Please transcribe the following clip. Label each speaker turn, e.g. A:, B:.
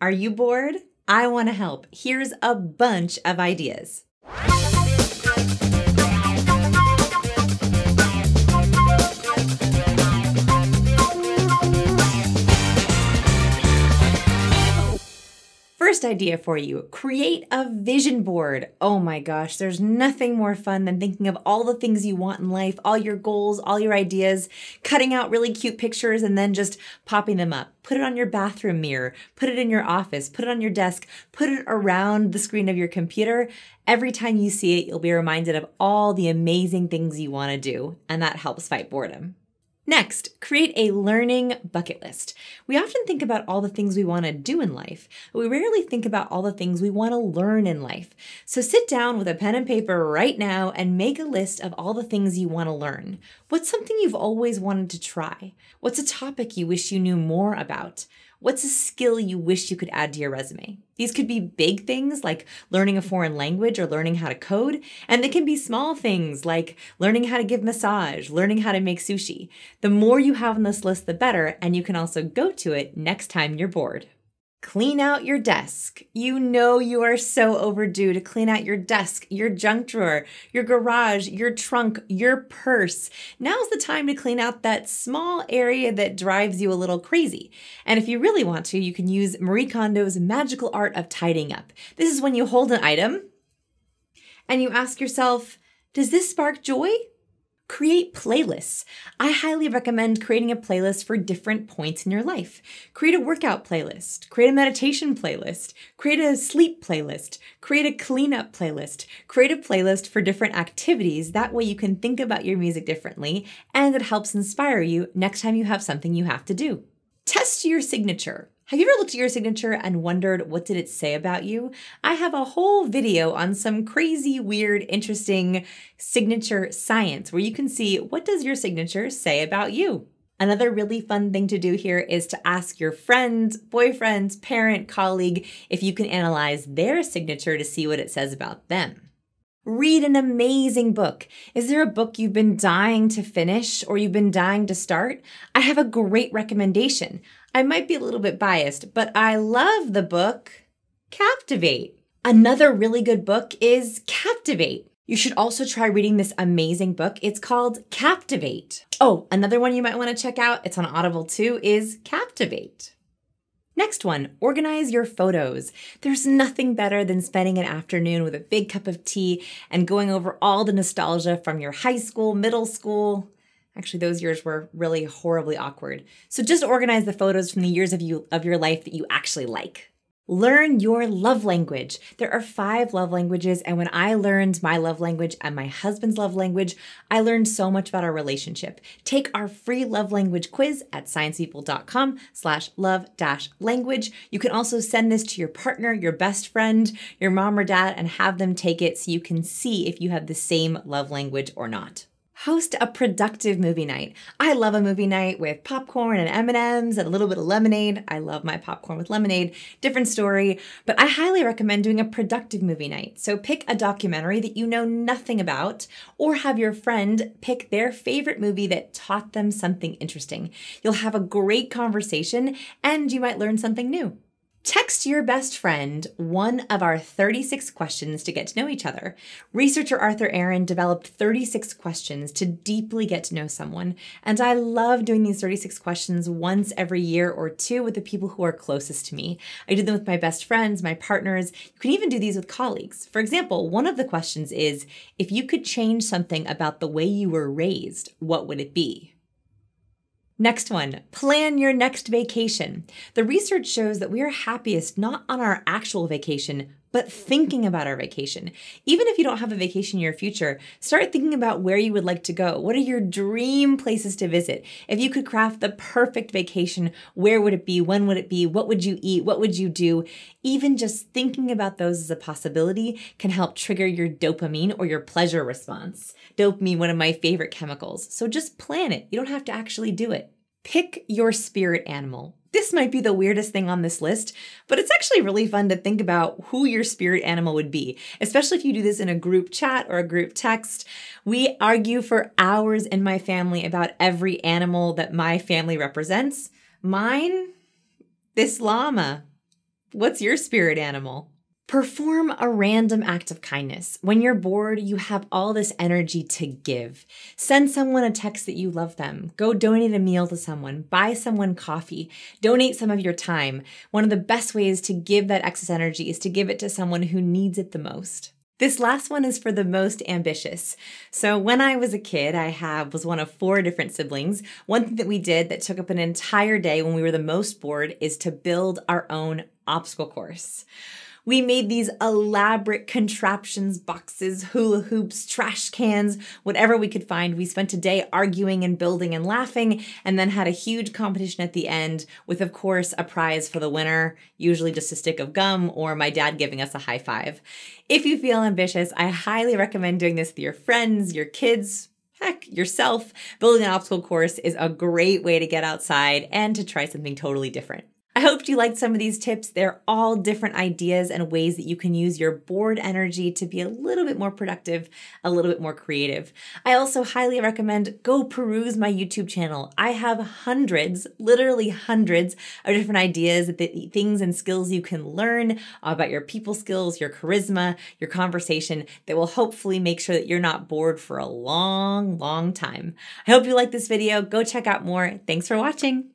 A: Are you bored? I want to help. Here's a bunch of ideas. First idea for you create a vision board. Oh my gosh, there's nothing more fun than thinking of all the things you want in life, all your goals, all your ideas, cutting out really cute pictures and then just popping them up. Put it on your bathroom mirror, put it in your office, put it on your desk, put it around the screen of your computer. Every time you see it, you'll be reminded of all the amazing things you want to do, and that helps fight boredom. Next, create a learning bucket list. We often think about all the things we want to do in life, but we rarely think about all the things we want to learn in life. So sit down with a pen and paper right now and make a list of all the things you want to learn. What's something you've always wanted to try? What's a topic you wish you knew more about? What's a skill you wish you could add to your resume? These could be big things like learning a foreign language or learning how to code, and they can be small things like learning how to give massage, learning how to make sushi. The more you have on this list, the better, and you can also go to it next time you're bored. Clean out your desk. You know you are so overdue to clean out your desk, your junk drawer, your garage, your trunk, your purse. Now's the time to clean out that small area that drives you a little crazy. And if you really want to, you can use Marie Kondo's magical art of tidying up. This is when you hold an item and you ask yourself, does this spark joy? Create playlists. I highly recommend creating a playlist for different points in your life. Create a workout playlist, create a meditation playlist, create a sleep playlist, create a cleanup playlist, create a playlist for different activities. That way you can think about your music differently and it helps inspire you next time you have something you have to do. Test your signature. Have you ever looked at your signature and wondered what did it say about you? I have a whole video on some crazy, weird, interesting signature science where you can see what does your signature say about you. Another really fun thing to do here is to ask your friends, boyfriends, parent, colleague if you can analyze their signature to see what it says about them. Read an amazing book. Is there a book you've been dying to finish or you've been dying to start? I have a great recommendation. I might be a little bit biased, but I love the book Captivate. Another really good book is Captivate. You should also try reading this amazing book. It's called Captivate. Oh, another one you might want to check out, it's on Audible too, is Captivate. Next one, organize your photos. There's nothing better than spending an afternoon with a big cup of tea and going over all the nostalgia from your high school, middle school. Actually, those years were really horribly awkward. So just organize the photos from the years of you of your life that you actually like. Learn your love language. There are five love languages, and when I learned my love language and my husband's love language, I learned so much about our relationship. Take our free love language quiz at sciencepeople.com slash love dash language. You can also send this to your partner, your best friend, your mom or dad, and have them take it so you can see if you have the same love language or not host a productive movie night. I love a movie night with popcorn and M&Ms and a little bit of lemonade. I love my popcorn with lemonade. Different story, but I highly recommend doing a productive movie night. So pick a documentary that you know nothing about or have your friend pick their favorite movie that taught them something interesting. You'll have a great conversation and you might learn something new. Text your best friend one of our 36 questions to get to know each other. Researcher Arthur Aaron developed 36 questions to deeply get to know someone, and I love doing these 36 questions once every year or two with the people who are closest to me. I do them with my best friends, my partners. You can even do these with colleagues. For example, one of the questions is if you could change something about the way you were raised, what would it be? Next one, plan your next vacation. The research shows that we are happiest not on our actual vacation, but thinking about our vacation. Even if you don't have a vacation in your future, start thinking about where you would like to go. What are your dream places to visit? If you could craft the perfect vacation, where would it be? When would it be? What would you eat? What would you do? Even just thinking about those as a possibility can help trigger your dopamine or your pleasure response. Dopamine, one of my favorite chemicals. So just plan it. You don't have to actually do it. Pick your spirit animal. This might be the weirdest thing on this list, but it's actually really fun to think about who your spirit animal would be, especially if you do this in a group chat or a group text. We argue for hours in my family about every animal that my family represents. Mine, this llama. What's your spirit animal? Perform a random act of kindness. When you're bored, you have all this energy to give. Send someone a text that you love them. Go donate a meal to someone. Buy someone coffee. Donate some of your time. One of the best ways to give that excess energy is to give it to someone who needs it the most. This last one is for the most ambitious. So when I was a kid, I have was one of four different siblings. One thing that we did that took up an entire day when we were the most bored is to build our own obstacle course. We made these elaborate contraptions, boxes, hula hoops, trash cans, whatever we could find. We spent a day arguing and building and laughing, and then had a huge competition at the end with, of course, a prize for the winner, usually just a stick of gum or my dad giving us a high five. If you feel ambitious, I highly recommend doing this with your friends, your kids, heck, yourself. Building an obstacle course is a great way to get outside and to try something totally different. I hope you liked some of these tips. They're all different ideas and ways that you can use your board energy to be a little bit more productive, a little bit more creative. I also highly recommend go peruse my YouTube channel. I have hundreds, literally hundreds of different ideas, things and skills you can learn about your people skills, your charisma, your conversation that will hopefully make sure that you're not bored for a long, long time. I hope you like this video. Go check out more. Thanks for watching.